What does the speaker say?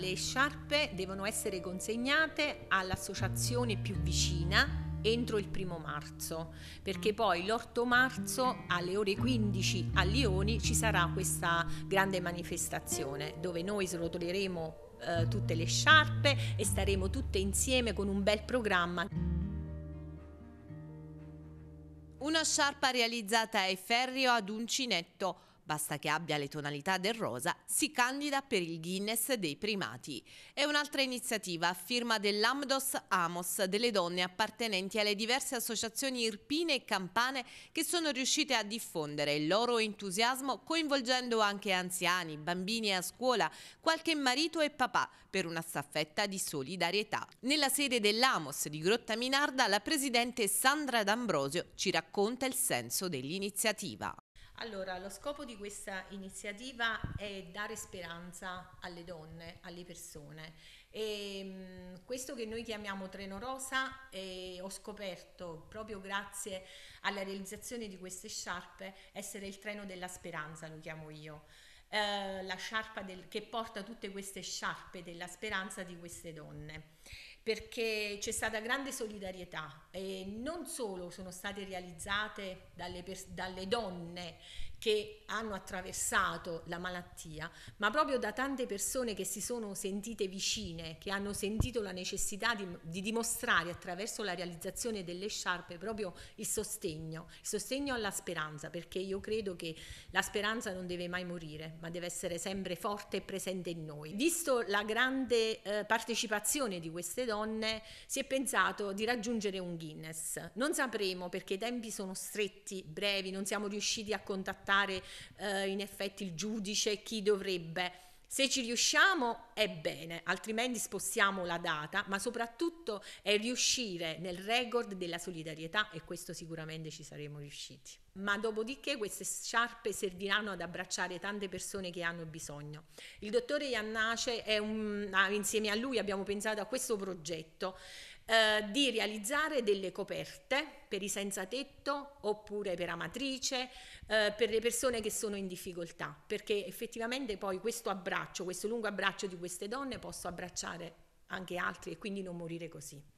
Le sciarpe devono essere consegnate all'associazione più vicina entro il primo marzo, perché poi l'8 marzo alle ore 15 a Lioni ci sarà questa grande manifestazione dove noi srotoleremo eh, tutte le sciarpe e staremo tutte insieme con un bel programma. Una sciarpa realizzata ai ferri o ad uncinetto basta che abbia le tonalità del rosa, si candida per il Guinness dei primati. È un'altra iniziativa a firma dell'Amdos Amos delle donne appartenenti alle diverse associazioni irpine e campane che sono riuscite a diffondere il loro entusiasmo coinvolgendo anche anziani, bambini a scuola, qualche marito e papà per una staffetta di solidarietà. Nella sede dell'Amos di Grotta Minarda la presidente Sandra D'Ambrosio ci racconta il senso dell'iniziativa. Allora, lo scopo di questa iniziativa è dare speranza alle donne, alle persone. E, ehm, questo che noi chiamiamo Treno Rosa eh, ho scoperto proprio grazie alla realizzazione di queste sciarpe essere il treno della speranza, lo chiamo io. Eh, la sciarpa del, che porta tutte queste sciarpe della speranza di queste donne perché c'è stata grande solidarietà e non solo sono state realizzate dalle, dalle donne che hanno attraversato la malattia, ma proprio da tante persone che si sono sentite vicine, che hanno sentito la necessità di, di, dimostrare attraverso la realizzazione delle sciarpe proprio il sostegno, il sostegno alla speranza, perché io credo che la speranza non deve mai morire, ma deve essere sempre forte e presente in noi. Visto la grande eh, partecipazione di queste donne si è pensato di raggiungere un Guinness. Non sapremo perché i tempi sono stretti, brevi, non siamo riusciti a contattare eh, in effetti il giudice, chi dovrebbe. Se ci riusciamo è bene, altrimenti spostiamo la data, ma soprattutto è riuscire nel record della solidarietà e questo sicuramente ci saremo riusciti. Ma dopodiché queste sciarpe serviranno ad abbracciare tante persone che hanno bisogno. Il dottore Iannace, un, ah, insieme a lui abbiamo pensato a questo progetto eh, di realizzare delle coperte per i senza tetto oppure per amatrice, eh, per le persone che sono in difficoltà, perché effettivamente poi questo abbraccio, questo lungo abbraccio di queste donne posso abbracciare anche altri e quindi non morire così.